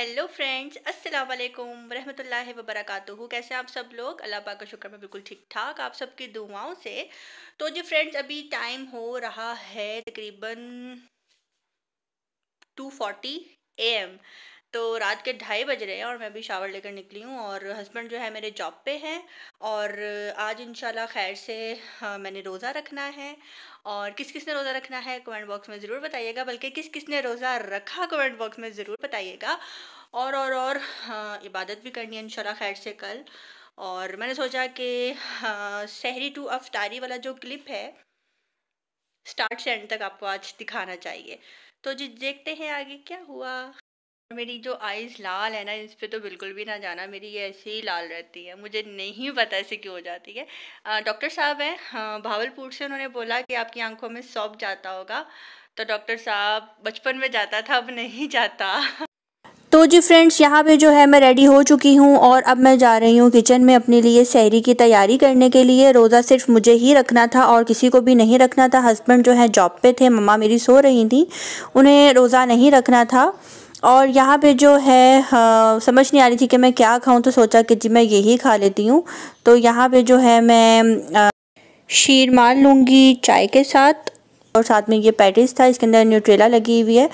hello friends अस्सलाम वालेकुम रहमतुल्लाह व कैसे आप सब लोग अल्लाह पाक का शुक्र मैं बिल्कुल ठीक ठाक आप सबकी दुआओं से तो जी फ्रेंड्स अभी टाइम हो रहा है तकरीबन 2:40 एम तो रात के ढाई बज रहे हैं और मैं अभी शावर लेकर निकली हूँ और हस्बैंड जो है मेरे जॉब पे हैं और आज इंशाल्लाह खैर से मैंने रोज़ा रखना है और किस किस ने रोज़ा रखना है कमेंट बॉक्स में ज़रूर बताइएगा बल्कि किस किस ने रोज़ा रखा कमेंट बॉक्स में ज़रूर बताइएगा और और और इबादत भी करनी है इनशाला खैर से कल और मैंने सोचा कि शहरी टू अफ्तारी वाला जो क्लिप है स्टार्ट से एंड तक आपको आज दिखाना चाहिए तो जी देखते हैं आगे क्या हुआ मेरी जो आईज लाल है ना इस पर तो बिल्कुल भी ना जाना मेरी ये ऐसे ही लाल रहती है मुझे नहीं पता ऐसे क्यों हो जाती है डॉक्टर साहब हैं भावलपुर से उन्होंने बोला कि आपकी आंखों में सौंप जाता होगा तो डॉक्टर साहब बचपन में जाता था अब नहीं जाता तो जी फ्रेंड्स यहाँ पे जो है मैं रेडी हो चुकी हूँ और अब मैं जा रही हूँ किचन में अपने लिए सहरी की तैयारी करने के लिए रोज़ा सिर्फ मुझे ही रखना था और किसी को भी नहीं रखना था हस्बैंड जो है जॉब पे थे मम्मा मेरी सो रही थी उन्हें रोज़ा नहीं रखना था और यहाँ पे जो है हाँ, समझ नहीं आ रही थी कि मैं क्या खाऊं तो सोचा कि जी मैं यही खा लेती हूँ तो यहाँ पे जो है मैं आ, शीर मार लूँगी चाय के साथ और साथ में ये पैटिस था इसके अंदर न्यूट्रेला लगी हुई है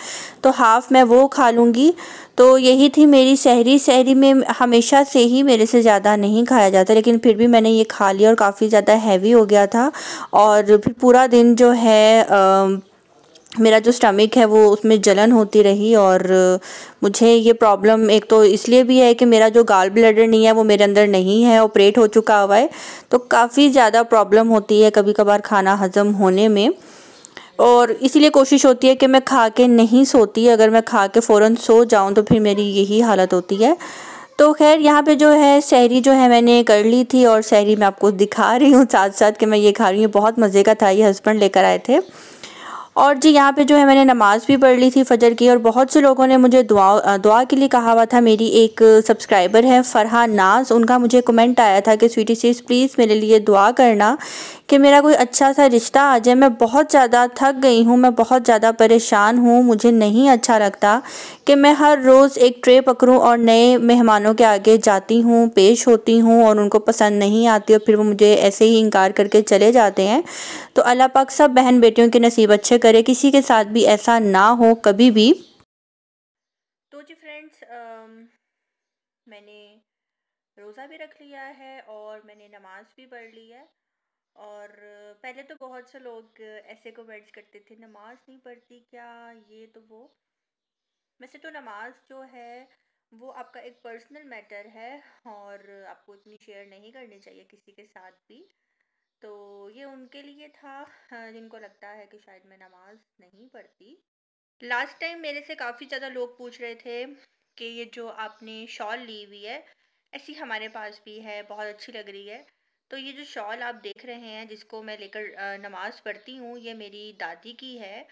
तो हाफ़ मैं वो खा लूँगी तो यही थी मेरी सहरी सहरी में हमेशा से ही मेरे से ज़्यादा नहीं खाया जाता लेकिन फिर भी मैंने ये खा लिया और काफ़ी ज़्यादा हैवी हो गया था और फिर पूरा दिन जो है आ, मेरा जो स्टमिक है वो उसमें जलन होती रही और मुझे ये प्रॉब्लम एक तो इसलिए भी है कि मेरा जो गाल ब्लडर नहीं है वो मेरे अंदर नहीं है ऑपरेट हो चुका हुआ है तो काफ़ी ज़्यादा प्रॉब्लम होती है कभी कभार खाना हज़म होने में और इसीलिए कोशिश होती है कि मैं खा के नहीं सोती अगर मैं खा के फ़ौर सो जाऊँ तो फिर मेरी यही हालत होती है तो खैर यहाँ पे जो है शहरी जो है मैंने कर ली थी और शहरी मैं आपको दिखा रही हूँ साथ साथ कि मैं ये खा रही हूँ बहुत मज़े का था ये हस्बैंड लेकर आए थे और जी यहाँ पे जो है मैंने नमाज़ भी पढ़ ली थी फजर की और बहुत से लोगों ने मुझे दुआ दुआ के लिए कहा हुआ था मेरी एक सब्सक्राइबर है फ़रहा नाज उनका मुझे कमेंट आया था कि स्वीटी सीज प्लीज़ मेरे लिए दुआ करना कि मेरा कोई अच्छा सा रिश्ता आ जाए मैं बहुत ज़्यादा थक गई हूँ मैं बहुत ज़्यादा परेशान हूँ मुझे नहीं अच्छा लगता कि मैं हर रोज़ एक ट्रे पकड़ूँ और नए मेहमानों के आगे जाती हूँ पेश होती हूँ और उनको पसंद नहीं आती और फिर वो मुझे ऐसे ही इनकार करके चले जाते हैं तो अल्लाह पाक सब बहन बेटियों के नसीब अच्छे करें किसी के साथ भी ऐसा ना हो कभी भी तो जी फ्रेंड्स मैंने रोज़ा भी रख लिया है और मैंने नमाज भी पढ़ ली है और पहले तो बहुत से लोग ऐसे कमेंट्स करते थे नमाज़ नहीं पढ़ती क्या ये तो वो वैसे तो नमाज जो है वो आपका एक पर्सनल मैटर है और आपको इतनी शेयर नहीं करनी चाहिए किसी के साथ भी तो ये उनके लिए था हाँ, जिनको लगता है कि शायद मैं नमाज नहीं पढ़ती लास्ट टाइम मेरे से काफ़ी ज़्यादा लोग पूछ रहे थे कि ये जो आपने शॉल ली हुई है ऐसी हमारे पास भी है बहुत अच्छी लग रही है तो ये जो शॉल आप देख रहे हैं जिसको मैं लेकर नमाज़ पढ़ती हूँ ये मेरी दादी की है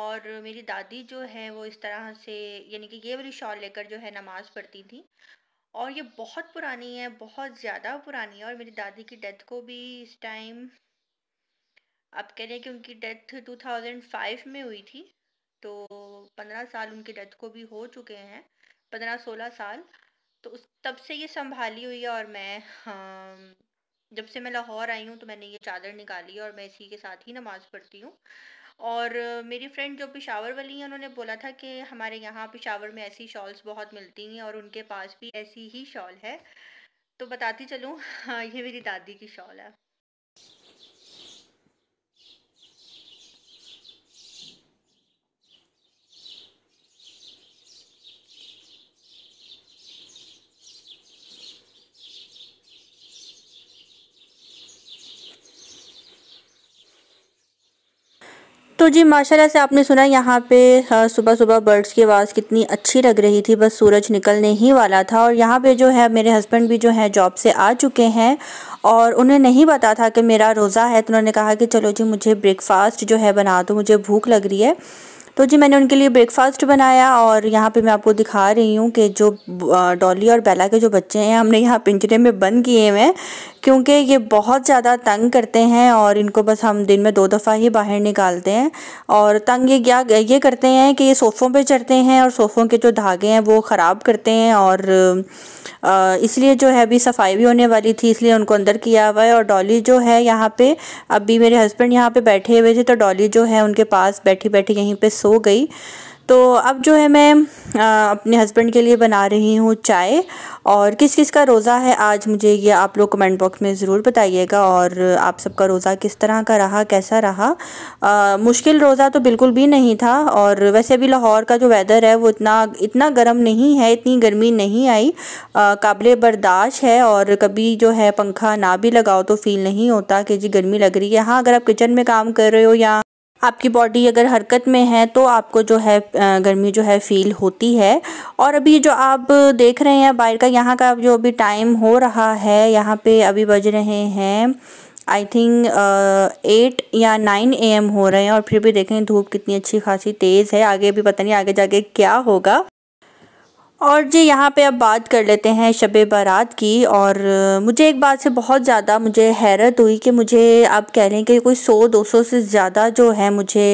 और मेरी दादी जो है वो इस तरह से यानी कि ये वाली शॉल लेकर जो है नमाज़ पढ़ती थी और ये बहुत पुरानी है बहुत ज़्यादा पुरानी है और मेरी दादी की डेथ को भी इस टाइम आप कह रहे हैं कि उनकी डेथ 2005 में हुई थी तो 15 साल उनकी डेथ को भी हो चुके हैं 15-16 साल तो उस तब से ये संभाली हुई है और मैं हाँ, जब से मैं लाहौर आई हूँ तो मैंने ये चादर निकाली और मैं इसी के साथ ही नमाज़ पढ़ती हूँ और मेरी फ्रेंड जो पिशावर वाली हैं उन्होंने बोला था कि हमारे यहाँ पिशावर में ऐसी शॉल्स बहुत मिलती हैं और उनके पास भी ऐसी ही शॉल है तो बताती चलूँ हाँ, ये मेरी दादी की शॉल है तो जी माशाल्लाह से आपने सुना यहाँ पे सुबह सुबह बर्ड्स की आवाज़ कितनी अच्छी लग रही थी बस सूरज निकलने ही वाला था और यहाँ पे जो है मेरे हस्बैंड भी जो है जॉब से आ चुके हैं और उन्हें नहीं पता था कि मेरा रोज़ा है तो उन्होंने कहा कि चलो जी मुझे ब्रेकफास्ट जो है बना दो मुझे भूख लग रही है तो जी मैंने उनके लिए ब्रेकफास्ट बनाया और यहाँ पे मैं आपको दिखा रही हूँ कि जो डॉली और बेला के जो बच्चे हैं हमने यहाँ पिंजरे में बंद किए हुए हैं क्योंकि ये बहुत ज़्यादा तंग करते हैं और इनको बस हम दिन में दो दफ़ा ही बाहर निकालते हैं और तंग ये क्या ये करते हैं कि ये सोफ़ों पर चढ़ते हैं और सोफ़ों के जो धागे हैं वो ख़राब करते हैं और इसलिए जो है अभी सफाई भी होने वाली थी इसलिए उनको अंदर किया हुआ है और डॉली जो है यहाँ पर अभी मेरे हस्बैंड यहाँ पर बैठे हुए थे तो डॉली जो है उनके पास बैठी बैठी यहीं पर सो गई तो अब जो है मैं आ, अपने हस्बैंड के लिए बना रही हूँ चाय और किस किस का रोज़ा है आज मुझे ये आप लोग कमेंट बॉक्स में ज़रूर बताइएगा और आप सबका रोज़ा किस तरह का रहा कैसा रहा आ, मुश्किल रोज़ा तो बिल्कुल भी नहीं था और वैसे भी लाहौर का जो वेदर है वो इतना इतना गर्म नहीं है इतनी गर्मी नहीं आई काबिल बर्दाश्त है और कभी जो है पंखा ना भी लगाओ तो फील नहीं होता कि जी गर्मी लग रही है हाँ अगर आप किचन में काम कर रहे हो या आपकी बॉडी अगर हरकत में है तो आपको जो है गर्मी जो है फील होती है और अभी जो आप देख रहे हैं बाहर का यहाँ का जो अभी टाइम हो रहा है यहाँ पे अभी बज रहे हैं आई थिंक एट या नाइन ए एम हो रहे हैं और फिर भी देखें धूप कितनी अच्छी खासी तेज़ है आगे भी पता नहीं आगे जाके क्या होगा और जी यहाँ पे अब बात कर लेते हैं शब बारात की और मुझे एक बात से बहुत ज़्यादा मुझे हैरत हुई कि मुझे आप कह लें कि कोई सौ दो सौ से ज़्यादा जो है मुझे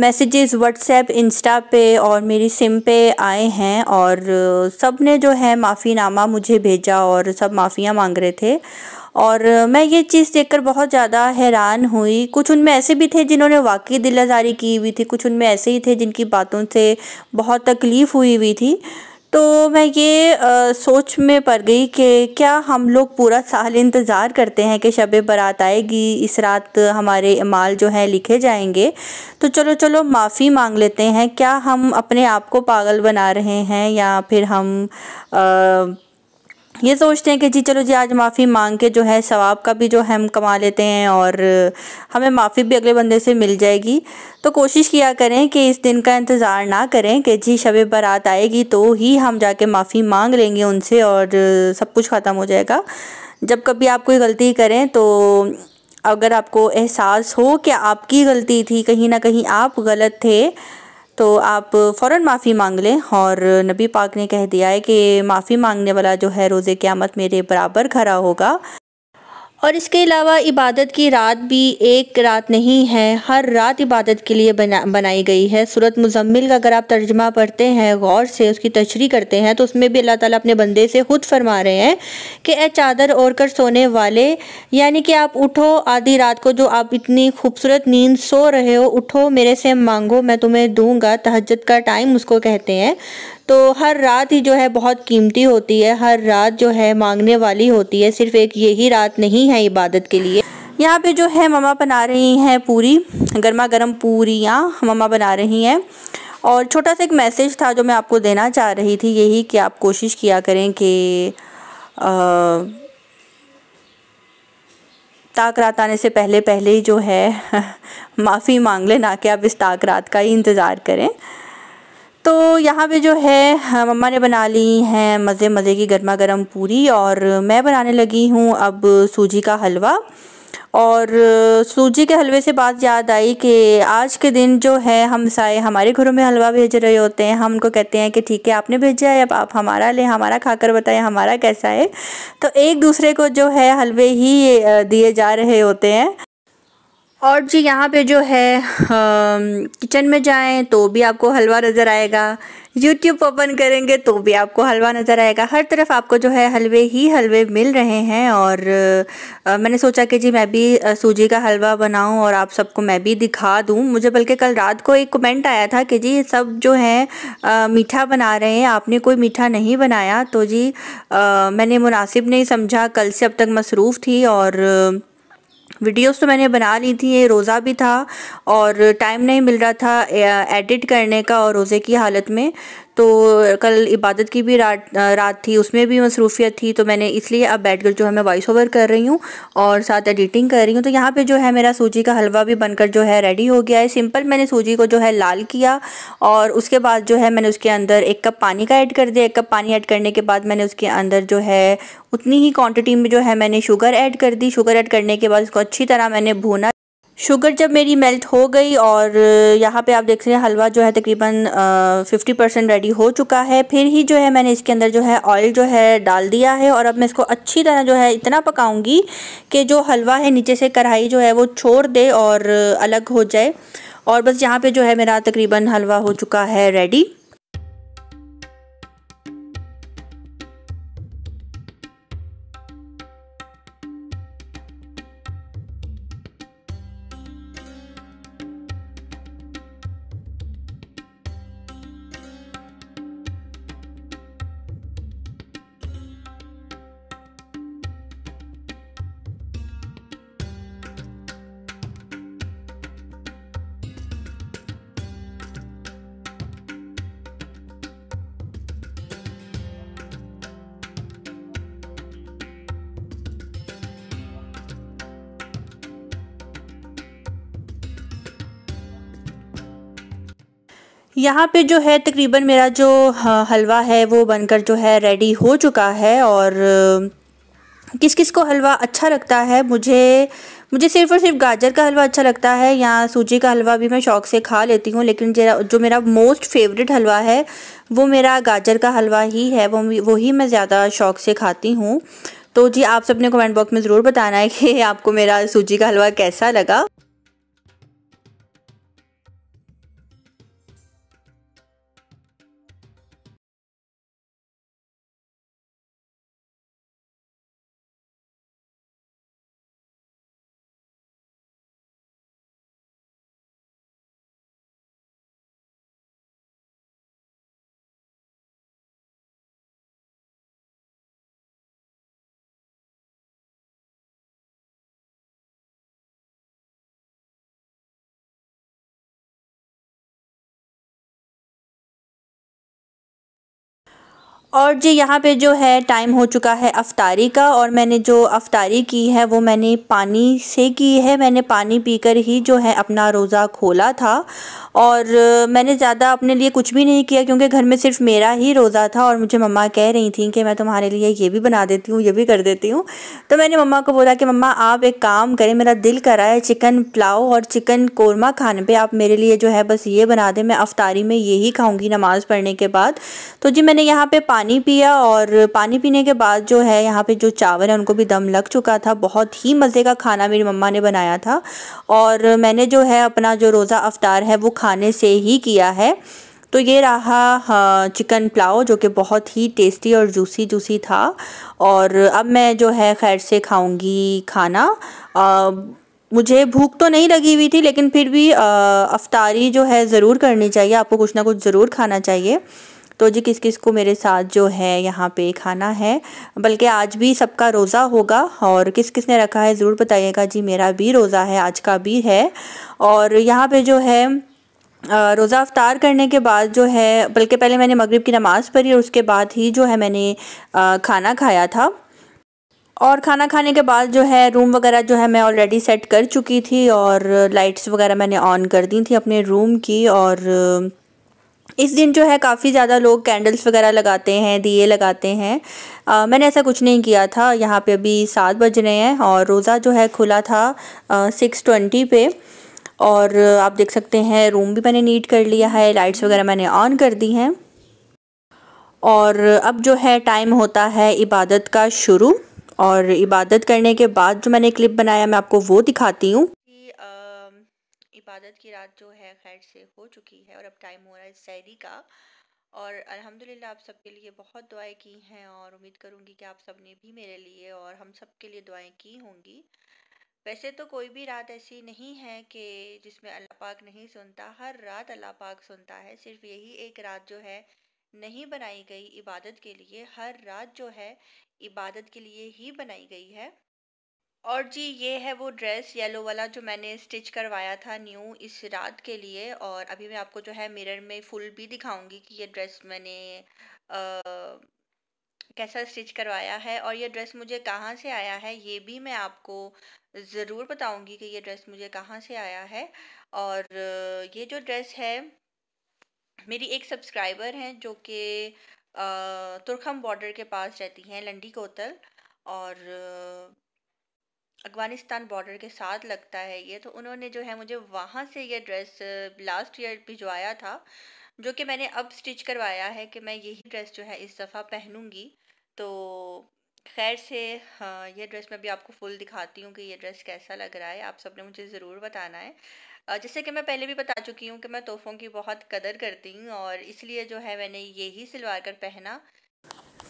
मैसेजेस व्हाट्सएप इंस्टा पे और मेरी सिम पे आए हैं और सब ने जो है माफ़ीनामा मुझे भेजा और सब माफ़ियाँ मांग रहे थे और मैं ये चीज़ देखकर बहुत ज़्यादा हैरान हुई कुछ उनमें ऐसे भी थे जिन्होंने वाकई दिल आज़ारी की हुई थी कुछ उनमें ऐसे ही थे जिनकी बातों से बहुत तकलीफ़ हुई हुई थी तो मैं ये आ, सोच में पड़ गई कि क्या हम लोग पूरा साल इंतज़ार करते हैं कि शब बारात आएगी इस रात हमारे अमाल जो हैं लिखे जाएंगे तो चलो चलो माफ़ी मांग लेते हैं क्या हम अपने आप को पागल बना रहे हैं या फिर हम आ, ये सोचते हैं कि जी चलो जी आज माफ़ी मांग के जो है सवाब का भी जो हम कमा लेते हैं और हमें माफ़ी भी अगले बंदे से मिल जाएगी तो कोशिश किया करें कि इस दिन का इंतज़ार ना करें कि जी शब बारात आएगी तो ही हम जाके माफ़ी मांग लेंगे उनसे और सब कुछ ख़त्म हो जाएगा जब कभी आप कोई गलती करें तो अगर आपको एहसास हो कि आपकी गलती थी कहीं ना कहीं आप गलत थे तो आप फ़ौर माफ़ी मांग लें और नबी पाक ने कह दिया है कि माफ़ी मांगने वाला जो है रोज़े क़्यामत मेरे बराबर खड़ा होगा और इसके अलावा इबादत की रात भी एक रात नहीं है हर रात इबादत के लिए बना बनाई गई है सूरत मुजम्मिल का अगर आप तर्जमा पढ़ते हैं गौर से उसकी तशरी करते हैं तो उसमें भी अल्लाह ताला अपने बंदे से खुद फरमा रहे हैं कि ए चादर ओढ़ कर सोने वाले यानी कि आप उठो आधी रात को जो आप इतनी खूबसूरत नींद सो रहे हो उठो मेरे से मांगो मैं तुम्हें दूँगा तहजद का टाइम उसको कहते हैं तो हर रात ही जो है बहुत कीमती होती है हर रात जो है मांगने वाली होती है सिर्फ एक यही रात नहीं है इबादत के लिए यहाँ पे जो है ममा बना रही हैं पूरी गर्मा गर्म पूरियाँ ममा बना रही हैं और छोटा सा एक मैसेज था जो मैं आपको देना चाह रही थी यही कि आप कोशिश किया करें कि ताक रात आने से पहले पहले ही जो है माफ़ी मांग लें ना कि आप इस ताक रात का ही इंतज़ार करें तो यहाँ पे जो है मम्मा ने बना ली हैं मज़े मज़े की गर्मा गर्म पूरी और मैं बनाने लगी हूँ अब सूजी का हलवा और सूजी के हलवे से बात याद आई कि आज के दिन जो है हम साए हमारे घरों में हलवा भेज रहे होते हैं हम उनको कहते हैं कि ठीक है आपने भेजा है अब आप हमारा लें हमारा खाकर बताएं हमारा कैसा है तो एक दूसरे को जो है हलवे ही दिए जा रहे होते हैं और जी यहाँ पे जो है किचन में जाएं तो भी आपको हलवा नज़र आएगा यूट्यूब ओपन करेंगे तो भी आपको हलवा नज़र आएगा हर तरफ आपको जो है हलवे ही हलवे मिल रहे हैं और आ, मैंने सोचा कि जी मैं भी सूजी का हलवा बनाऊं और आप सबको मैं भी दिखा दूं मुझे बल्कि कल रात को एक कमेंट आया था कि जी सब जो है मीठा बना रहे हैं आपने कोई मीठा नहीं बनाया तो जी आ, मैंने मुनासिब नहीं समझा कल से अब तक मसरूफ़ थी और वीडियोस तो मैंने बना ली थी ये रोज़ा भी था और टाइम नहीं मिल रहा था एडिट करने का और रोज़े की हालत में तो कल इबादत की भी रात रात थी उसमें भी मसरूफियत थी तो मैंने इसलिए अब बैठ कर जो है मैं वॉइस ओवर कर रही हूँ और साथ एडिटिंग कर रही हूँ तो यहाँ पे जो है मेरा सूजी का हलवा भी बनकर जो है रेडी हो गया है सिंपल मैंने सूजी को जो है लाल किया और उसके बाद जो है मैंने उसके अंदर एक कप पानी का ऐड कर दिया एक कप पानी ऐड करने के बाद मैंने उसके अंदर जो है उतनी ही क्वान्टिटी में जो है मैंने शुगर ऐड कर दी शुगर ऐड करने के बाद उसको अच्छी तरह मैंने भूना शुगर जब मेरी मेल्ट हो गई और यहाँ पे आप देख रहे हैं हलवा जो है तकरीबन फिफ्टी परसेंट रेडी हो चुका है फिर ही जो है मैंने इसके अंदर जो है ऑयल जो है डाल दिया है और अब मैं इसको अच्छी तरह जो है इतना पकाऊंगी कि जो हलवा है नीचे से कढ़ाई जो है वो छोड़ दे और अलग हो जाए और बस यहाँ पे जो है मेरा तकरीबन हलवा हो चुका है रेडी यहाँ पे जो है तकरीबन मेरा जो हलवा है वो बनकर जो है रेडी हो चुका है और किस किस को हलवा अच्छा लगता है मुझे मुझे सिर्फ और सिर्फ गाजर का हलवा अच्छा लगता है या सूजी का हलवा भी मैं शौक़ से खा लेती हूँ लेकिन जरा जो मेरा मोस्ट फेवरेट हलवा है वो मेरा गाजर का हलवा ही है वो वही मैं ज़्यादा शौक़ से खाती हूँ तो जी आप सबने कमेंट बॉक्स में ज़रूर बताना है कि आपको मेरा सूजी का हलवा कैसा लगा और जी यहाँ पे जो है टाइम हो चुका है अफ्तारी का और मैंने जो अफ्तारी की है वो मैंने पानी से की है मैंने पानी पीकर ही जो है अपना रोज़ा खोला था और मैंने ज़्यादा अपने लिए कुछ भी नहीं किया क्योंकि घर में सिर्फ मेरा ही रोज़ा था और मुझे मम्मा कह रही थी कि मैं तुम्हारे लिए ये भी बना देती हूँ ये भी कर देती हूँ तो मैंने मम्मा को बोला कि मम्मा आप एक काम करें मेरा दिल करा है चिकन पुलाव और चिकन कौरमा खाने पर आप मेरे लिए जो है बस ये बना दें मैं अफ्तारी में यही खाऊँगी नमाज़ पढ़ने के बाद तो जी मैंने यहाँ पर पानी पानी पिया और पानी पीने के बाद जो है यहाँ पे जो चावल है उनको भी दम लग चुका था बहुत ही मज़े का खाना मेरी मम्मा ने बनाया था और मैंने जो है अपना जो रोज़ा अफ्तार है वो खाने से ही किया है तो ये रहा हाँ, चिकन पुलाव जो कि बहुत ही टेस्टी और जूसी जूसी था और अब मैं जो है खैर से खाऊंगी खाना आ, मुझे भूख तो नहीं लगी हुई थी लेकिन फिर भी अफ्तारी जो है ज़रूर करनी चाहिए आपको कुछ ना कुछ ज़रूर खाना चाहिए तो जी किस किस को मेरे साथ जो है यहाँ पे खाना है बल्कि आज भी सबका रोज़ा होगा और किस किस ने रखा है ज़रूर बताइएगा जी मेरा भी रोज़ा है आज का भी है और यहाँ पे जो है रोज़ा अफ्तार करने के बाद जो है बल्कि पहले मैंने मगरिब की नमाज़ पढ़ी और उसके बाद ही जो है मैंने खाना खाया था और खाना खाने के बाद जो है रूम वगैरह जो है मैं ऑलरेडी सेट कर चुकी थी और लाइट्स वगैरह मैंने ऑन कर दी थी अपने रूम की और इस दिन जो है काफ़ी ज़्यादा लोग कैंडल्स वगैरह लगाते हैं दिए लगाते हैं आ, मैंने ऐसा कुछ नहीं किया था यहाँ पे अभी सात बज रहे हैं और रोज़ा जो है खुला था सिक्स ट्वेंटी पे और आप देख सकते हैं रूम भी मैंने नीट कर लिया है लाइट्स वगैरह मैंने ऑन कर दी हैं और अब जो है टाइम होता है इबादत का शुरू और इबादत करने के बाद जो मैंने क्लिप बनाया मैं आपको वो दिखाती हूँ इबादत की रात जो है खैर से हो चुकी है और अब टाइम हो रहा है सैरी का और अल्हम्दुलिल्लाह आप सबके लिए बहुत दुआएं की हैं और उम्मीद करूंगी कि आप सब ने भी मेरे लिए और हम सब के लिए दुआएं की होंगी वैसे तो कोई भी रात ऐसी नहीं है कि जिसमें अल्लाह पाक नहीं सुनता हर रात अल्लाह पाक सुनता है सिर्फ यही एक रात जो है नहीं बनाई गई इबादत के लिए हर रात जो है इबादत के लिए ही बनाई गई है और जी ये है वो ड्रेस येलो वाला जो मैंने स्टिच करवाया था न्यू इस रात के लिए और अभी मैं आपको जो है मिरर में फुल भी दिखाऊंगी कि ये ड्रेस मैंने आ, कैसा स्टिच करवाया है और ये ड्रेस मुझे कहाँ से आया है ये भी मैं आपको ज़रूर बताऊंगी कि ये ड्रेस मुझे कहाँ से आया है और ये जो ड्रेस है मेरी एक सब्सक्राइबर हैं जो कि तुर्खम बॉर्डर के पास रहती हैं लंडी कोतल और अफ़गानिस्तान बॉर्डर के साथ लगता है ये तो उन्होंने जो है मुझे वहाँ से ये ड्रेस लास्ट ईयर भिजवाया था जो कि मैंने अब स्टिच करवाया है कि मैं यही ड्रेस जो है इस दफ़ा पहनूँगी तो खैर से हाँ ये ड्रेस मैं भी आपको फुल दिखाती हूँ कि ये ड्रेस कैसा लग रहा है आप सब ने मुझे ज़रूर बताना है जैसे कि मैं पहले भी बता चुकी हूँ कि मैं तोहफ़ों की बहुत कदर करती हूँ और इसलिए जो है मैंने यही सिलवा कर पहना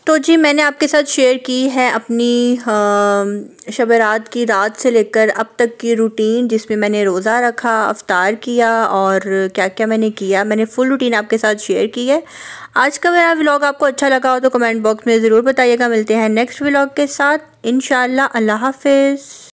तो जी मैंने आपके साथ शेयर की है अपनी शब रात की रात से लेकर अब तक की रूटीन जिसमें मैंने रोज़ा रखा अफ्तार किया और क्या क्या मैंने किया मैंने फुल रूटीन आपके साथ शेयर की है आज का मेरा व्लॉग आपको अच्छा लगा हो तो कमेंट बॉक्स में ज़रूर बताइएगा मिलते हैं नेक्स्ट व्लॉग के साथ इन अल्लाह हाफिज़